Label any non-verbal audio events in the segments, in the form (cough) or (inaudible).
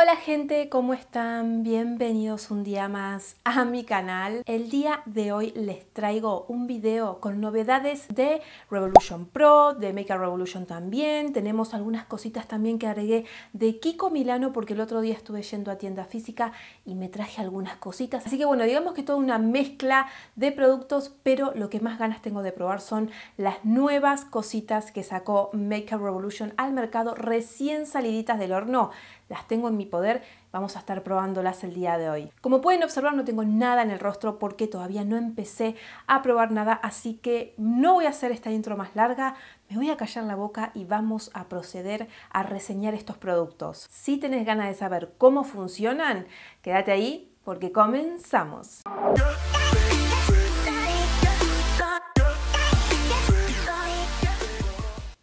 hola gente, ¿cómo están? Bienvenidos un día más a mi canal. El día de hoy les traigo un video con novedades de Revolution Pro, de Make Up Revolution también. Tenemos algunas cositas también que agregué de Kiko Milano porque el otro día estuve yendo a tienda física y me traje algunas cositas. Así que bueno, digamos que toda una mezcla de productos, pero lo que más ganas tengo de probar son las nuevas cositas que sacó Make Up Revolution al mercado recién saliditas del horno las tengo en mi poder, vamos a estar probándolas el día de hoy. Como pueden observar no tengo nada en el rostro porque todavía no empecé a probar nada, así que no voy a hacer esta intro más larga, me voy a callar la boca y vamos a proceder a reseñar estos productos. Si tenés ganas de saber cómo funcionan, quédate ahí porque comenzamos.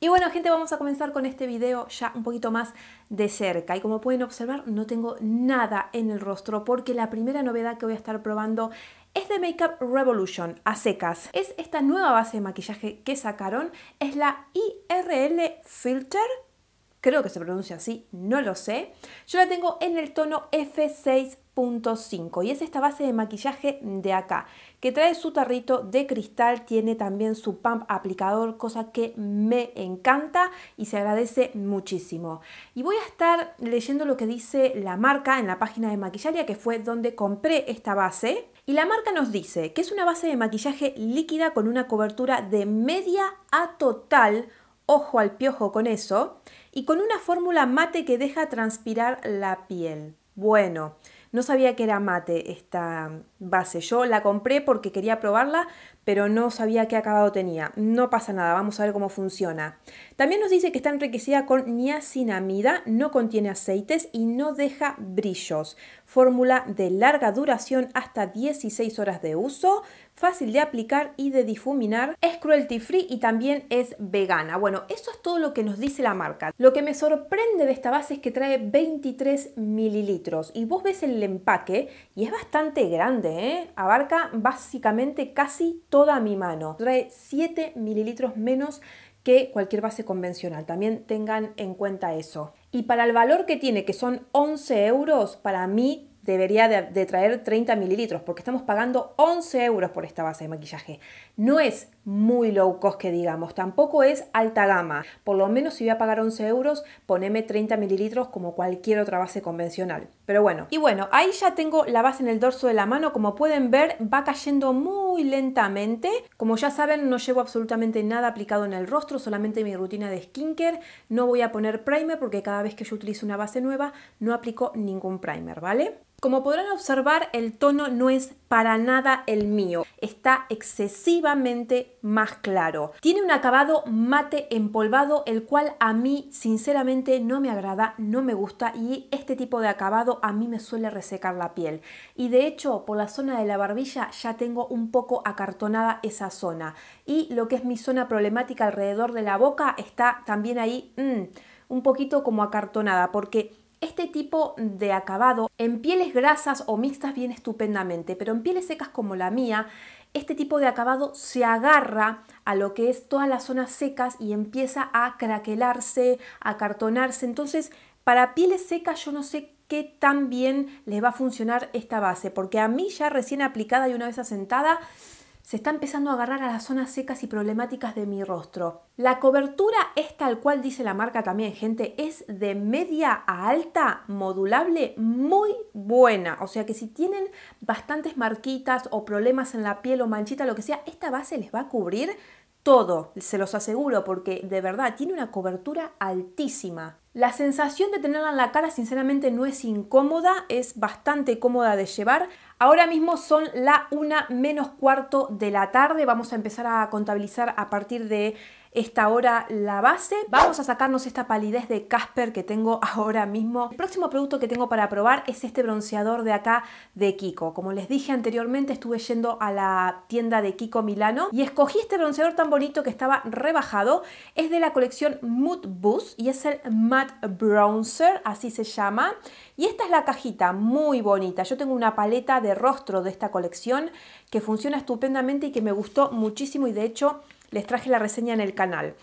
Y bueno gente, vamos a comenzar con este video ya un poquito más de cerca. Y como pueden observar, no tengo nada en el rostro porque la primera novedad que voy a estar probando es de Makeup Revolution a secas. Es esta nueva base de maquillaje que sacaron, es la IRL Filter creo que se pronuncia así, no lo sé. Yo la tengo en el tono F6.5 y es esta base de maquillaje de acá, que trae su tarrito de cristal, tiene también su pump aplicador, cosa que me encanta y se agradece muchísimo. Y voy a estar leyendo lo que dice la marca en la página de Maquillaria, que fue donde compré esta base. Y la marca nos dice que es una base de maquillaje líquida con una cobertura de media a total ojo al piojo con eso, y con una fórmula mate que deja transpirar la piel. Bueno, no sabía que era mate esta base. Yo la compré porque quería probarla, pero no sabía qué acabado tenía. No pasa nada, vamos a ver cómo funciona. También nos dice que está enriquecida con niacinamida, no contiene aceites y no deja brillos. Fórmula de larga duración hasta 16 horas de uso, fácil de aplicar y de difuminar, es cruelty free y también es vegana. Bueno, eso es todo lo que nos dice la marca. Lo que me sorprende de esta base es que trae 23 mililitros y vos ves el empaque y es bastante grande, ¿eh? abarca básicamente casi toda mi mano. Trae 7 mililitros menos que cualquier base convencional. También tengan en cuenta eso. Y para el valor que tiene, que son 11 euros, para mí debería de, traer 30 mililitros porque estamos pagando 11 euros por esta base de maquillaje. No es muy low cost que digamos, tampoco es alta gama. Por lo menos si voy a pagar 11 euros, poneme 30 mililitros como cualquier otra base convencional. Pero bueno, y bueno, ahí ya tengo la base en el dorso de la mano, como pueden ver va cayendo muy lentamente. Como ya saben, no llevo absolutamente nada aplicado en el rostro, solamente mi rutina de skincare. No voy a poner primer porque cada vez que yo utilizo una base nueva no aplico ningún primer, ¿vale? Como podrán observar, el tono no es para nada el mío, está excesivamente más claro. Tiene un acabado mate empolvado, el cual a mí sinceramente no me agrada, no me gusta y este tipo de acabado a mí me suele resecar la piel. Y de hecho, por la zona de la barbilla ya tengo un poco acartonada esa zona. Y lo que es mi zona problemática alrededor de la boca está también ahí mm, un poquito como acartonada porque este tipo de acabado en pieles grasas o mixtas viene estupendamente, pero en pieles secas como la mía este tipo de acabado se agarra a lo que es todas las zonas secas y empieza a craquelarse, a cartonarse. Entonces, para pieles secas yo no sé qué tan bien les va a funcionar esta base, porque a mí ya recién aplicada y una vez asentada, se está empezando a agarrar a las zonas secas y problemáticas de mi rostro. La cobertura es tal cual dice la marca también, gente, es de media a alta, modulable, muy buena. O sea que si tienen bastantes marquitas o problemas en la piel o manchita, lo que sea, esta base les va a cubrir todo, se los aseguro, porque de verdad tiene una cobertura altísima. La sensación de tenerla en la cara sinceramente no es incómoda, es bastante cómoda de llevar, Ahora mismo son la una menos cuarto de la tarde. Vamos a empezar a contabilizar a partir de esta ahora la base. Vamos a sacarnos esta palidez de Casper que tengo ahora mismo. El próximo producto que tengo para probar es este bronceador de acá de Kiko. Como les dije anteriormente, estuve yendo a la tienda de Kiko Milano y escogí este bronceador tan bonito que estaba rebajado. Es de la colección Mood Boost y es el Matte Bronzer, así se llama. Y esta es la cajita, muy bonita. Yo tengo una paleta de rostro de esta colección que funciona estupendamente y que me gustó muchísimo y de hecho les traje la reseña en el canal.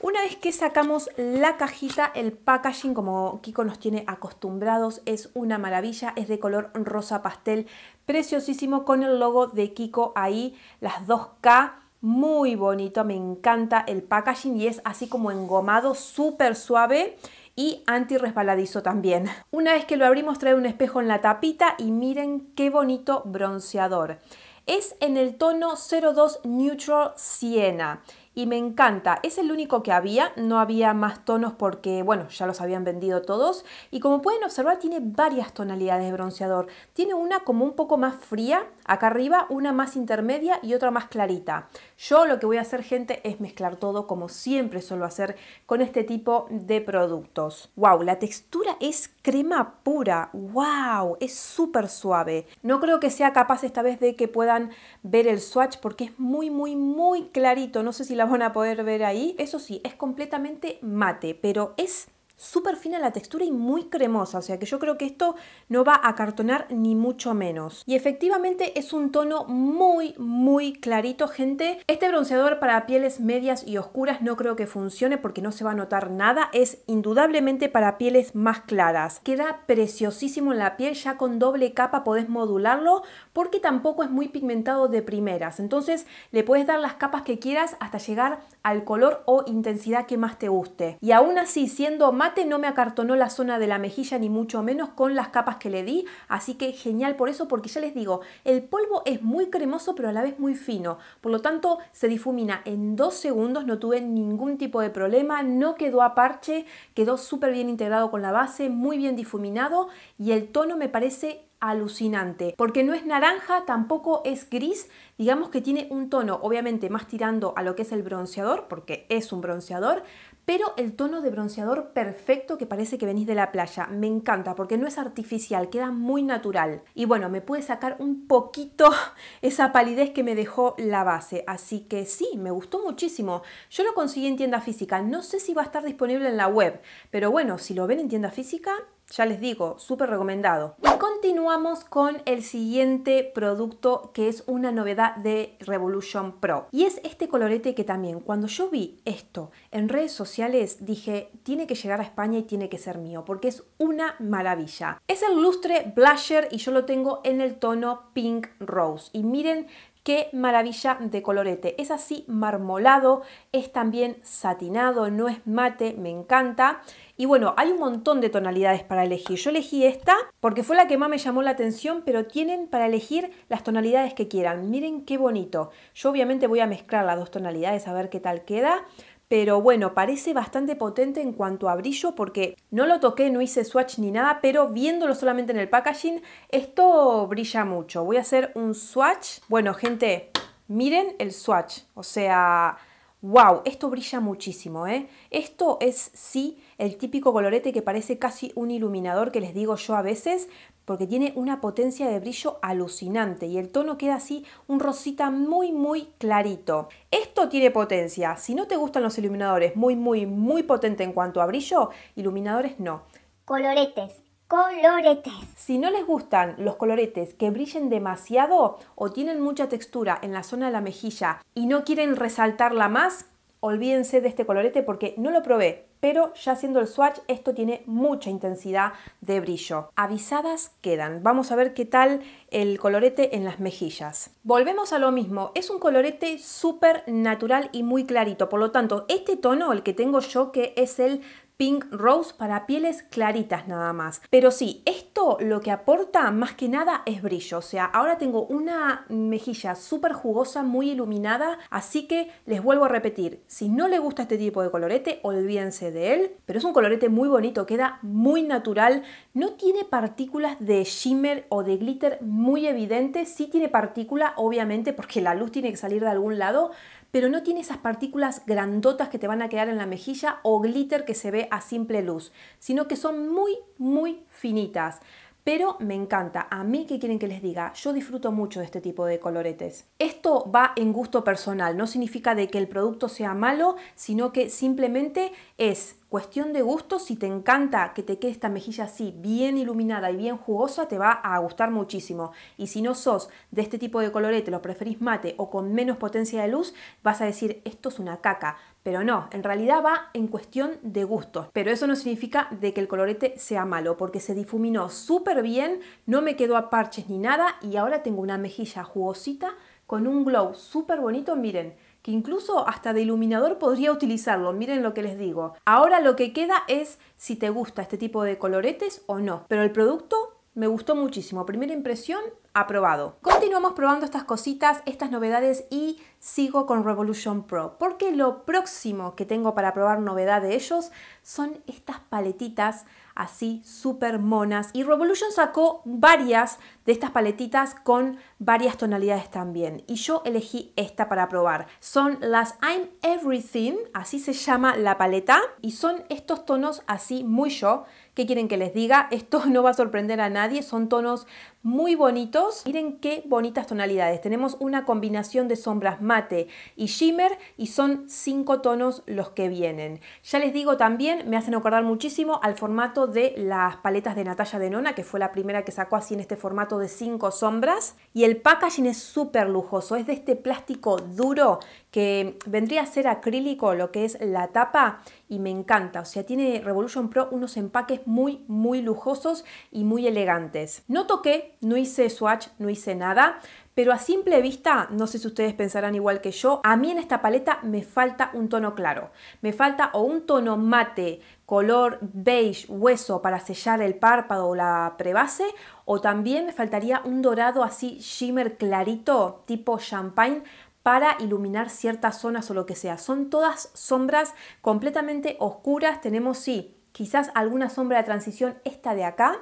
Una vez que sacamos la cajita, el packaging, como Kiko nos tiene acostumbrados, es una maravilla, es de color rosa pastel, preciosísimo, con el logo de Kiko ahí, las 2K, muy bonito, me encanta el packaging y es así como engomado, súper suave y anti-resbaladizo también. Una vez que lo abrimos trae un espejo en la tapita y miren qué bonito bronceador es en el tono 02 Neutral Siena y me encanta. Es el único que había, no había más tonos porque, bueno, ya los habían vendido todos. Y como pueden observar, tiene varias tonalidades de bronceador. Tiene una como un poco más fría acá arriba, una más intermedia y otra más clarita. Yo lo que voy a hacer, gente, es mezclar todo como siempre suelo hacer con este tipo de productos. ¡Wow! La textura es crema pura. ¡Wow! Es súper suave. No creo que sea capaz esta vez de que puedan ver el swatch porque es muy, muy, muy clarito. No sé si la van a poder ver ahí. Eso sí, es completamente mate, pero es súper fina la textura y muy cremosa, o sea que yo creo que esto no va a cartonar ni mucho menos. Y efectivamente es un tono muy, muy clarito, gente. Este bronceador para pieles medias y oscuras no creo que funcione porque no se va a notar nada, es indudablemente para pieles más claras. Queda preciosísimo en la piel, ya con doble capa podés modularlo porque tampoco es muy pigmentado de primeras, entonces le puedes dar las capas que quieras hasta llegar al color o intensidad que más te guste. Y aún así, siendo mate, no me acartonó la zona de la mejilla ni mucho menos con las capas que le di, así que genial por eso, porque ya les digo, el polvo es muy cremoso pero a la vez muy fino, por lo tanto se difumina en dos segundos, no tuve ningún tipo de problema, no quedó a parche, quedó súper bien integrado con la base, muy bien difuminado y el tono me parece alucinante, porque no es naranja, tampoco es gris, digamos que tiene un tono obviamente más tirando a lo que es el bronceador, porque es un bronceador, pero el tono de bronceador perfecto que parece que venís de la playa. Me encanta porque no es artificial, queda muy natural. Y bueno, me puede sacar un poquito (laughs) esa palidez que me dejó la base, así que sí, me gustó muchísimo. Yo lo conseguí en tienda física, no sé si va a estar disponible en la web, pero bueno, si lo ven en tienda física, ya les digo, súper recomendado. Y continuamos con el siguiente producto que es una novedad de Revolution Pro. Y es este colorete que también, cuando yo vi esto en redes sociales, dije, tiene que llegar a España y tiene que ser mío, porque es una maravilla. Es el lustre blusher y yo lo tengo en el tono Pink Rose. Y miren Qué maravilla de colorete. Es así marmolado, es también satinado, no es mate, me encanta. Y bueno, hay un montón de tonalidades para elegir. Yo elegí esta porque fue la que más me llamó la atención, pero tienen para elegir las tonalidades que quieran. Miren qué bonito. Yo obviamente voy a mezclar las dos tonalidades a ver qué tal queda pero bueno, parece bastante potente en cuanto a brillo porque no lo toqué, no hice swatch ni nada, pero viéndolo solamente en el packaging, esto brilla mucho. Voy a hacer un swatch. Bueno, gente, miren el swatch, o sea... ¡Wow! Esto brilla muchísimo, ¿eh? Esto es sí el típico colorete que parece casi un iluminador que les digo yo a veces, porque tiene una potencia de brillo alucinante y el tono queda así un rosita muy muy clarito. Esto tiene potencia. Si no te gustan los iluminadores muy muy muy potente en cuanto a brillo, iluminadores no. Coloretes coloretes. Si no les gustan los coloretes que brillen demasiado o tienen mucha textura en la zona de la mejilla y no quieren resaltarla más, olvídense de este colorete porque no lo probé pero ya haciendo el swatch esto tiene mucha intensidad de brillo. Avisadas quedan. Vamos a ver qué tal el colorete en las mejillas. Volvemos a lo mismo, es un colorete súper natural y muy clarito, por lo tanto este tono, el que tengo yo que es el Pink Rose para pieles claritas nada más. Pero sí, esto lo que aporta más que nada es brillo. O sea, ahora tengo una mejilla súper jugosa, muy iluminada. Así que les vuelvo a repetir, si no le gusta este tipo de colorete, olvídense de él. Pero es un colorete muy bonito, queda muy natural. No tiene partículas de shimmer o de glitter muy evidentes. Sí tiene partícula, obviamente, porque la luz tiene que salir de algún lado pero no tiene esas partículas grandotas que te van a quedar en la mejilla o glitter que se ve a simple luz, sino que son muy, muy finitas pero me encanta. A mí, ¿qué quieren que les diga? Yo disfruto mucho de este tipo de coloretes. Esto va en gusto personal, no significa de que el producto sea malo, sino que simplemente es cuestión de gusto. Si te encanta que te quede esta mejilla así, bien iluminada y bien jugosa, te va a gustar muchísimo. Y si no sos de este tipo de colorete, lo preferís mate o con menos potencia de luz, vas a decir, esto es una caca. Pero no, en realidad va en cuestión de gustos. Pero eso no significa de que el colorete sea malo, porque se difuminó súper bien, no me quedó a parches ni nada y ahora tengo una mejilla jugosita con un glow súper bonito, miren, que incluso hasta de iluminador podría utilizarlo, miren lo que les digo. Ahora lo que queda es si te gusta este tipo de coloretes o no, pero el producto me gustó muchísimo. Primera impresión, aprobado. Continuamos probando estas cositas, estas novedades y sigo con Revolution Pro, porque lo próximo que tengo para probar novedad de ellos son estas paletitas así súper monas. Y Revolution sacó varias de estas paletitas con varias tonalidades también. Y yo elegí esta para probar. Son las I'm Everything, así se llama la paleta. Y son estos tonos así muy yo. ¿Qué quieren que les diga? Esto (laughs) no va a sorprender a nadie. Son tonos muy bonitos. Miren qué bonitas tonalidades. Tenemos una combinación de sombras mate y shimmer y son cinco tonos los que vienen. Ya les digo también, me hacen acordar muchísimo al formato de las paletas de Natalia Nona que fue la primera que sacó así en este formato de cinco sombras. Y el packaging es súper lujoso, es de este plástico duro que vendría a ser acrílico lo que es la tapa y me encanta. O sea, tiene Revolution Pro unos empaques muy, muy lujosos y muy elegantes. No toqué, no hice swatch, no hice nada, pero a simple vista, no sé si ustedes pensarán igual que yo, a mí en esta paleta me falta un tono claro. Me falta o un tono mate, color beige, hueso para sellar el párpado o la prebase, o también me faltaría un dorado así shimmer clarito, tipo champagne, para iluminar ciertas zonas o lo que sea. Son todas sombras completamente oscuras. Tenemos, sí, quizás alguna sombra de transición, esta de acá,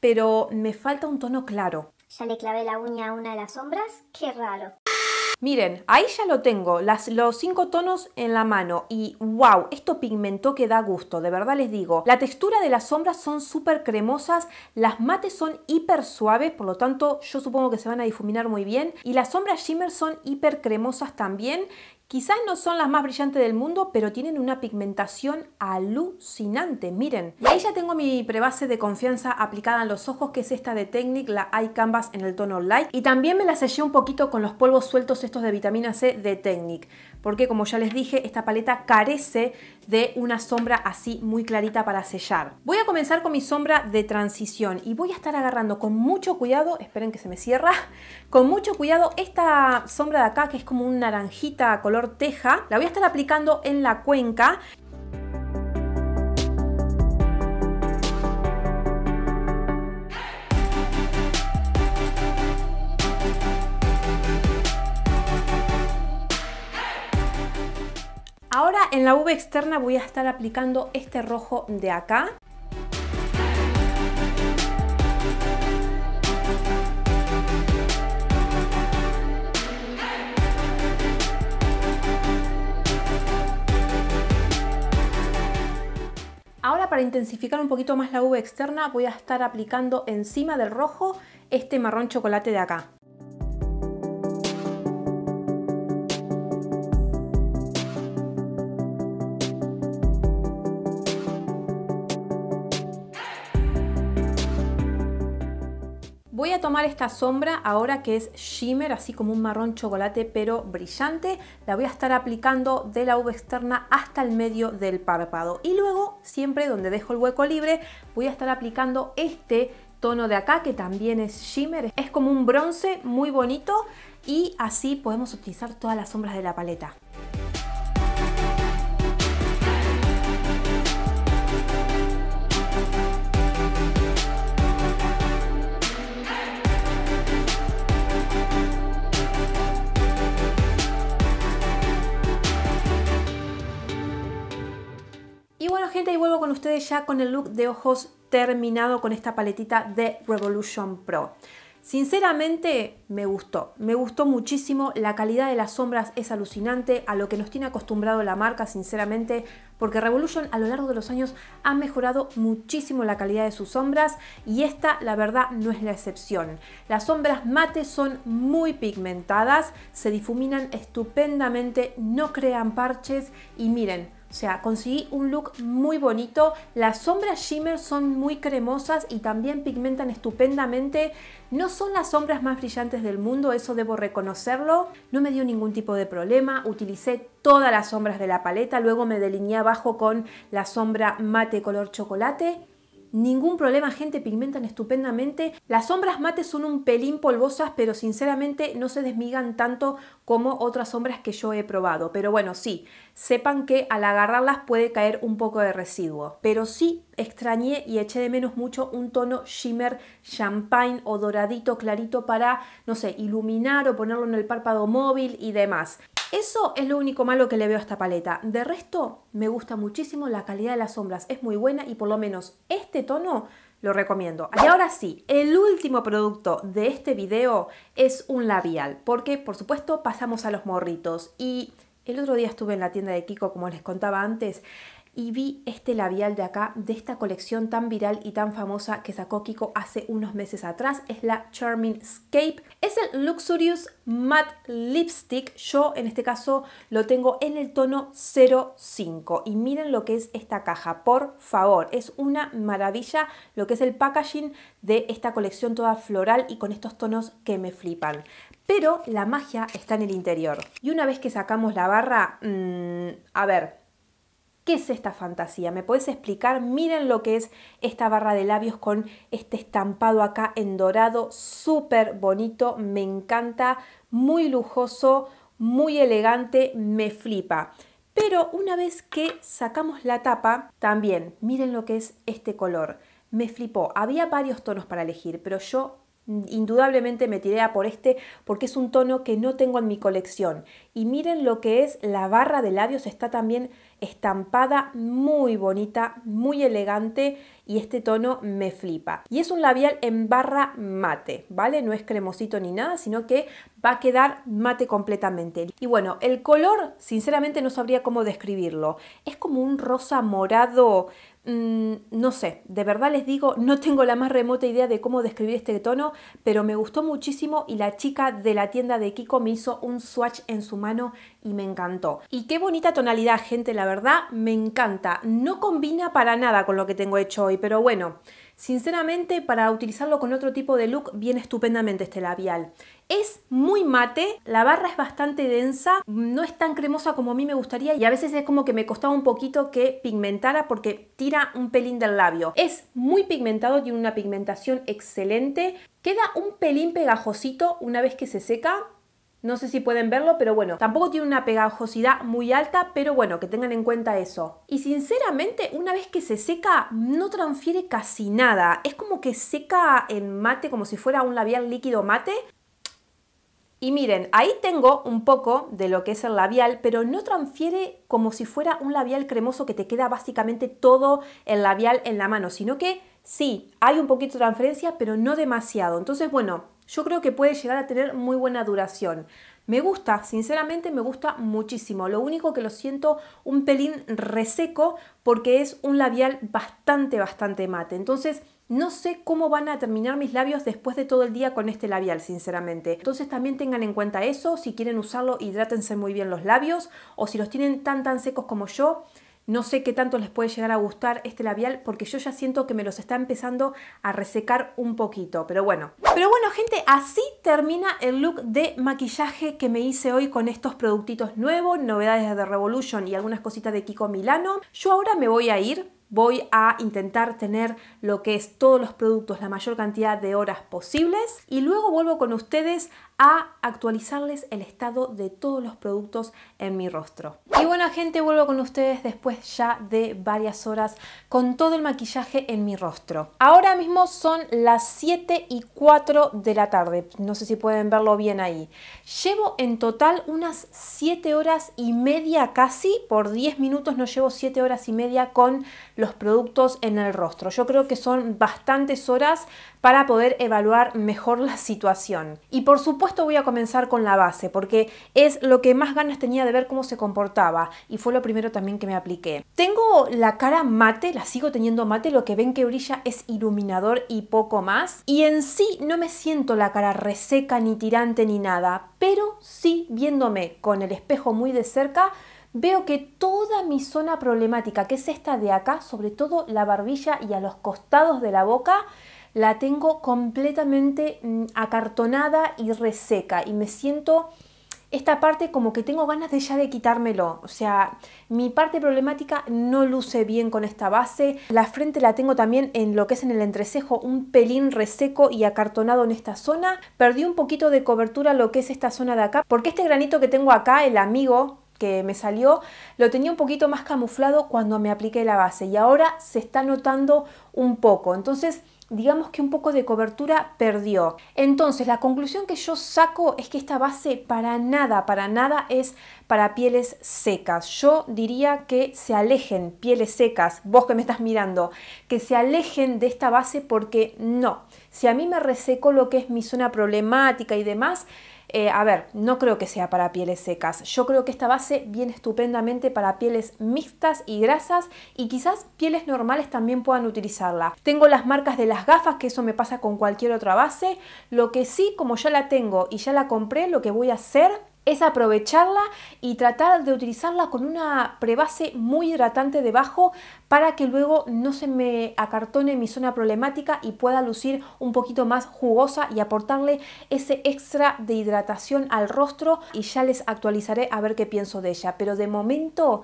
pero me falta un tono claro. Ya le clavé la uña a una de las sombras, qué raro. Miren, ahí ya lo tengo, las, los cinco tonos en la mano y wow, esto pigmentó que da gusto, de verdad les digo. La textura de las sombras son súper cremosas, las mates son hiper suaves, por lo tanto yo supongo que se van a difuminar muy bien y las sombras shimmer son hiper cremosas también Quizás no son las más brillantes del mundo, pero tienen una pigmentación alucinante, miren. Y ahí ya tengo mi prebase de confianza aplicada en los ojos, que es esta de Technic, la Eye Canvas en el tono Light. Y también me la sellé un poquito con los polvos sueltos estos de vitamina C de Technic porque como ya les dije, esta paleta carece de una sombra así muy clarita para sellar. Voy a comenzar con mi sombra de transición y voy a estar agarrando con mucho cuidado, esperen que se me cierra, con mucho cuidado esta sombra de acá que es como un naranjita color teja, la voy a estar aplicando en la cuenca en la V externa voy a estar aplicando este rojo de acá. Ahora para intensificar un poquito más la uva externa voy a estar aplicando encima del rojo este marrón chocolate de acá. voy a tomar esta sombra ahora que es shimmer, así como un marrón chocolate pero brillante. La voy a estar aplicando de la uva externa hasta el medio del párpado. Y luego, siempre donde dejo el hueco libre, voy a estar aplicando este tono de acá que también es shimmer. Es como un bronce muy bonito y así podemos utilizar todas las sombras de la paleta. gente, y vuelvo con ustedes ya con el look de ojos terminado con esta paletita de Revolution Pro. Sinceramente me gustó, me gustó muchísimo, la calidad de las sombras es alucinante a lo que nos tiene acostumbrado la marca, sinceramente, porque Revolution a lo largo de los años ha mejorado muchísimo la calidad de sus sombras y esta la verdad no es la excepción. Las sombras mate son muy pigmentadas, se difuminan estupendamente, no crean parches y miren, o sea, conseguí un look muy bonito. Las sombras shimmer son muy cremosas y también pigmentan estupendamente. No son las sombras más brillantes del mundo, eso debo reconocerlo. No me dio ningún tipo de problema. Utilicé todas las sombras de la paleta. Luego me delineé abajo con la sombra mate color chocolate. Ningún problema, gente, pigmentan estupendamente. Las sombras mates son un pelín polvosas, pero sinceramente no se desmigan tanto como otras sombras que yo he probado. Pero bueno, sí, sepan que al agarrarlas puede caer un poco de residuo. Pero sí extrañé y eché de menos mucho un tono shimmer champagne o doradito clarito para, no sé, iluminar o ponerlo en el párpado móvil y demás. Eso es lo único malo que le veo a esta paleta. De resto, me gusta muchísimo la calidad de las sombras. Es muy buena y por lo menos este tono lo recomiendo. Y ahora sí, el último producto de este video es un labial, porque por supuesto pasamos a los morritos y el otro día estuve en la tienda de Kiko, como les contaba antes, y vi este labial de acá, de esta colección tan viral y tan famosa que sacó Kiko hace unos meses atrás. Es la Charming Scape. Es el Luxurious Matte Lipstick. Yo en este caso lo tengo en el tono 05. Y miren lo que es esta caja, por favor. Es una maravilla lo que es el packaging de esta colección toda floral y con estos tonos que me flipan. Pero la magia está en el interior. Y una vez que sacamos la barra, mm, a ver, ¿Qué es esta fantasía? ¿Me puedes explicar? Miren lo que es esta barra de labios con este estampado acá en dorado, súper bonito, me encanta, muy lujoso, muy elegante, me flipa. Pero una vez que sacamos la tapa, también miren lo que es este color. Me flipó. Había varios tonos para elegir, pero yo indudablemente me tiré a por este porque es un tono que no tengo en mi colección. Y miren lo que es la barra de labios, está también estampada, muy bonita, muy elegante y este tono me flipa. Y es un labial en barra mate, ¿vale? No es cremosito ni nada, sino que va a quedar mate completamente. Y bueno, el color, sinceramente no sabría cómo describirlo. Es como un rosa morado Mm, no sé, de verdad les digo, no tengo la más remota idea de cómo describir este tono, pero me gustó muchísimo y la chica de la tienda de Kiko me hizo un swatch en su mano y me encantó. Y qué bonita tonalidad, gente, la verdad, me encanta. No combina para nada con lo que tengo hecho hoy, pero bueno, sinceramente para utilizarlo con otro tipo de look viene estupendamente este labial. Es muy mate, la barra es bastante densa, no es tan cremosa como a mí me gustaría y a veces es como que me costaba un poquito que pigmentara porque tira un pelín del labio. Es muy pigmentado, tiene una pigmentación excelente, queda un pelín pegajosito una vez que se seca, no sé si pueden verlo, pero bueno, tampoco tiene una pegajosidad muy alta, pero bueno, que tengan en cuenta eso. Y sinceramente, una vez que se seca, no transfiere casi nada. Es como que seca en mate, como si fuera un labial líquido mate, y miren, ahí tengo un poco de lo que es el labial, pero no transfiere como si fuera un labial cremoso que te queda básicamente todo el labial en la mano, sino que sí, hay un poquito de transferencia, pero no demasiado. Entonces, bueno, yo creo que puede llegar a tener muy buena duración. Me gusta, sinceramente me gusta muchísimo. Lo único que lo siento un pelín reseco porque es un labial bastante, bastante mate. Entonces, no sé cómo van a terminar mis labios después de todo el día con este labial, sinceramente. Entonces también tengan en cuenta eso, si quieren usarlo, hidrátense muy bien los labios o si los tienen tan tan secos como yo, no sé qué tanto les puede llegar a gustar este labial porque yo ya siento que me los está empezando a resecar un poquito, pero bueno. Pero bueno gente, así termina el look de maquillaje que me hice hoy con estos productitos nuevos, novedades de The Revolution y algunas cositas de Kiko Milano. Yo ahora me voy a ir voy a intentar tener lo que es todos los productos la mayor cantidad de horas posibles y luego vuelvo con ustedes actualizarles el estado de todos los productos en mi rostro. Y bueno gente, vuelvo con ustedes después ya de varias horas con todo el maquillaje en mi rostro. Ahora mismo son las 7 y 4 de la tarde, no sé si pueden verlo bien ahí. Llevo en total unas 7 horas y media casi, por 10 minutos no llevo 7 horas y media con los productos en el rostro. Yo creo que son bastantes horas para poder evaluar mejor la situación. Y por supuesto voy a comenzar con la base, porque es lo que más ganas tenía de ver cómo se comportaba y fue lo primero también que me apliqué. Tengo la cara mate, la sigo teniendo mate, lo que ven que brilla es iluminador y poco más. Y en sí no me siento la cara reseca ni tirante ni nada, pero sí viéndome con el espejo muy de cerca, veo que toda mi zona problemática, que es esta de acá, sobre todo la barbilla y a los costados de la boca, la tengo completamente mm, acartonada y reseca y me siento esta parte como que tengo ganas de ya de quitármelo. O sea, mi parte problemática no luce bien con esta base. La frente la tengo también en lo que es en el entrecejo, un pelín reseco y acartonado en esta zona. Perdí un poquito de cobertura lo que es esta zona de acá, porque este granito que tengo acá, el amigo, que me salió, lo tenía un poquito más camuflado cuando me apliqué la base y ahora se está notando un poco. Entonces, digamos que un poco de cobertura perdió. Entonces, la conclusión que yo saco es que esta base para nada, para nada es para pieles secas. Yo diría que se alejen pieles secas, vos que me estás mirando, que se alejen de esta base porque no. Si a mí me reseco lo que es mi zona problemática y demás, eh, a ver, no creo que sea para pieles secas. Yo creo que esta base viene estupendamente para pieles mixtas y grasas y quizás pieles normales también puedan utilizarla. Tengo las marcas de las gafas, que eso me pasa con cualquier otra base. Lo que sí, como ya la tengo y ya la compré, lo que voy a hacer es aprovecharla y tratar de utilizarla con una prebase muy hidratante debajo para que luego no se me acartone mi zona problemática y pueda lucir un poquito más jugosa y aportarle ese extra de hidratación al rostro y ya les actualizaré a ver qué pienso de ella. Pero de momento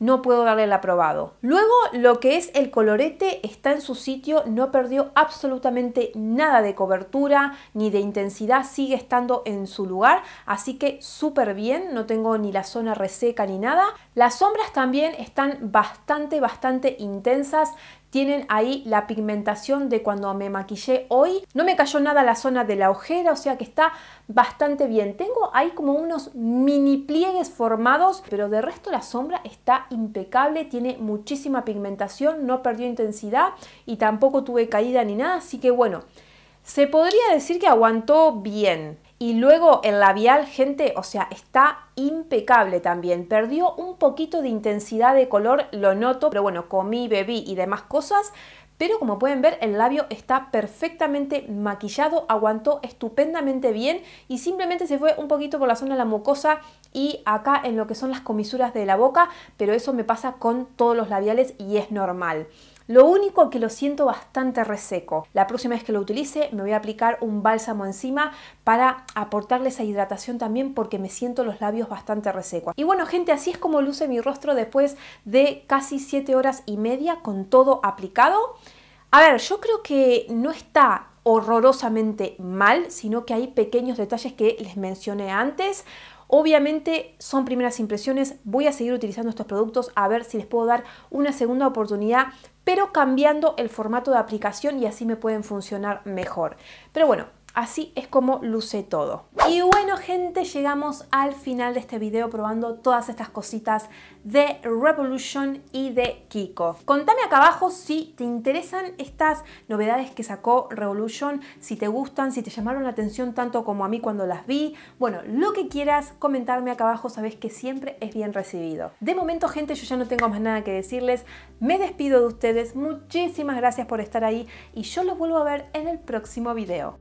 no puedo darle el aprobado. Luego lo que es el colorete está en su sitio, no perdió absolutamente nada de cobertura ni de intensidad, sigue estando en su lugar, así que súper bien, no tengo ni la zona reseca ni nada. Las sombras también están bastante, bastante intensas, tienen ahí la pigmentación de cuando me maquillé hoy. No me cayó nada la zona de la ojera, o sea que está bastante bien. Tengo ahí como unos mini pliegues formados, pero de resto la sombra está impecable, tiene muchísima pigmentación, no perdió intensidad y tampoco tuve caída ni nada, así que bueno, se podría decir que aguantó bien. Y luego el labial, gente, o sea, está impecable también. Perdió un poquito de intensidad de color, lo noto, pero bueno, comí, bebí y demás cosas. Pero como pueden ver, el labio está perfectamente maquillado, aguantó estupendamente bien y simplemente se fue un poquito por la zona de la mucosa y acá en lo que son las comisuras de la boca, pero eso me pasa con todos los labiales y es normal. Lo único que lo siento bastante reseco. La próxima vez que lo utilice me voy a aplicar un bálsamo encima para aportarle esa hidratación también porque me siento los labios bastante resecos. Y bueno gente, así es como luce mi rostro después de casi 7 horas y media con todo aplicado. A ver, yo creo que no está horrorosamente mal, sino que hay pequeños detalles que les mencioné antes. Obviamente son primeras impresiones, voy a seguir utilizando estos productos a ver si les puedo dar una segunda oportunidad, pero cambiando el formato de aplicación y así me pueden funcionar mejor. Pero bueno, Así es como luce todo. Y bueno gente, llegamos al final de este video probando todas estas cositas de Revolution y de Kiko. Contame acá abajo si te interesan estas novedades que sacó Revolution, si te gustan, si te llamaron la atención tanto como a mí cuando las vi. Bueno, lo que quieras comentarme acá abajo, sabes que siempre es bien recibido. De momento, gente, yo ya no tengo más nada que decirles. Me despido de ustedes. Muchísimas gracias por estar ahí y yo los vuelvo a ver en el próximo video.